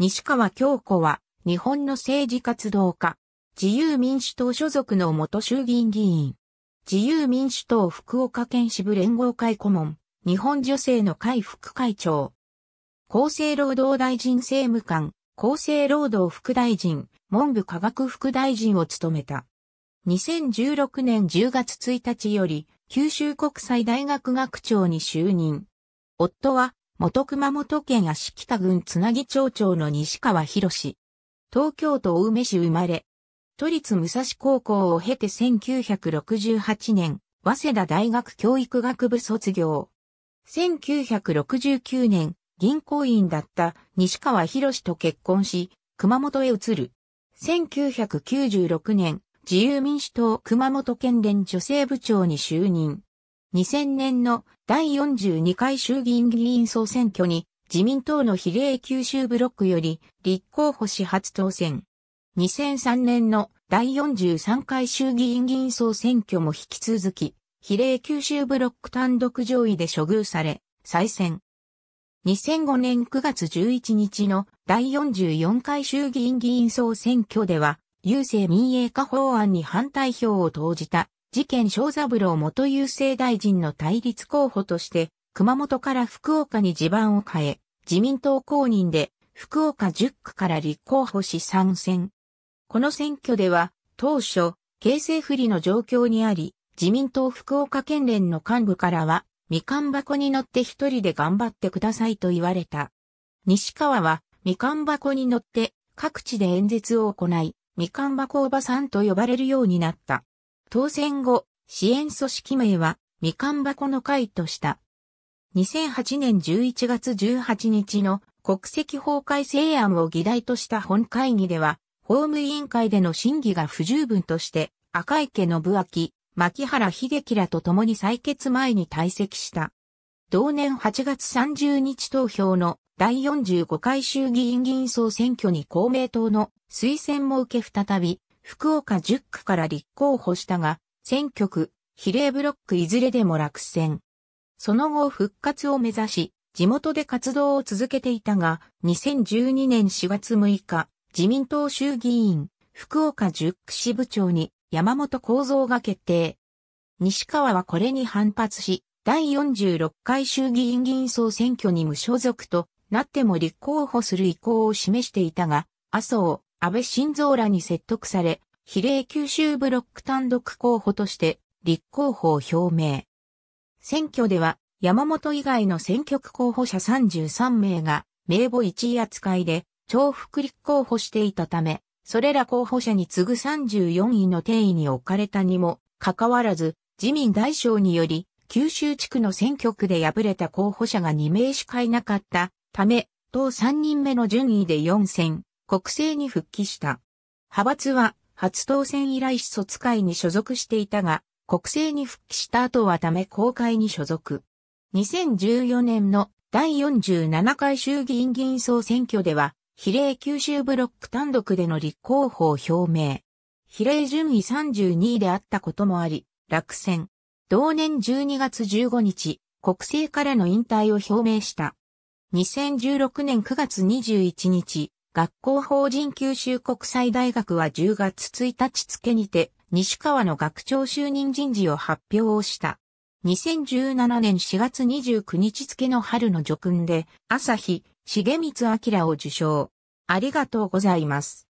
西川京子は、日本の政治活動家、自由民主党所属の元衆議院議員、自由民主党福岡県支部連合会顧問、日本女性の会副会長、厚生労働大臣政務官、厚生労働副大臣、文部科学副大臣を務めた。2016年10月1日より、九州国際大学学長に就任。夫は、元熊本県足北郡つなぎ町長の西川博士。東京都青梅市生まれ。都立武蔵高校を経て1968年、早稲田大学教育学部卒業。1969年、銀行員だった西川博士と結婚し、熊本へ移る。1996年、自由民主党熊本県連女性部長に就任。2000年の第42回衆議院議員総選挙に自民党の比例九州ブロックより立候補し初当選。2003年の第43回衆議院議員総選挙も引き続き、比例九州ブロック単独上位で処遇され、再選。2005年9月11日の第44回衆議院議員総選挙では、郵政民営化法案に反対票を投じた事件小三郎元郵政大臣の対立候補として、熊本から福岡に地盤を変え、自民党公認で福岡10区から立候補し参戦。この選挙では、当初、形勢不利の状況にあり、自民党福岡県連の幹部からは、みかん箱に乗って一人で頑張ってくださいと言われた。西川は、みかん箱に乗って各地で演説を行い、みかん箱おばさんと呼ばれるようになった。当選後、支援組織名は、みかん箱の会とした。2008年11月18日の国籍法改正案を議題とした本会議では、法務委員会での審議が不十分として、赤池信明、牧原秀樹らと共に採決前に退席した。同年8月30日投票の第45回衆議院議員総選挙に公明党の推薦も受け再び福岡10区から立候補したが、選挙区、比例ブロックいずれでも落選。その後復活を目指し、地元で活動を続けていたが、2012年4月6日、自民党衆議院、福岡10区支部長に山本幸三が決定。西川はこれに反発し、第46回衆議院議員総選挙に無所属となっても立候補する意向を示していたが、麻生、安倍晋三らに説得され、比例九州ブロック単独候補として立候補を表明。選挙では山本以外の選挙区候補者33名が名簿1位扱いで重複立候補していたため、それら候補者に次ぐ34位の定位に置かれたにもかかわらず、自民大将により九州地区の選挙区で敗れた候補者が2名しかいなかったため、当3人目の順位で4選、国政に復帰した。派閥は初当選以来始卒会に所属していたが、国政に復帰した後はため公会に所属。2014年の第47回衆議院議員総選挙では、比例九州ブロック単独での立候補を表明。比例順位32位であったこともあり、落選。同年12月15日、国政からの引退を表明した。2016年9月21日、学校法人九州国際大学は10月1日付にて、西川の学長就任人事を発表をした。2017年4月29日付の春の叙勲で、朝日、重光明を受賞。ありがとうございます。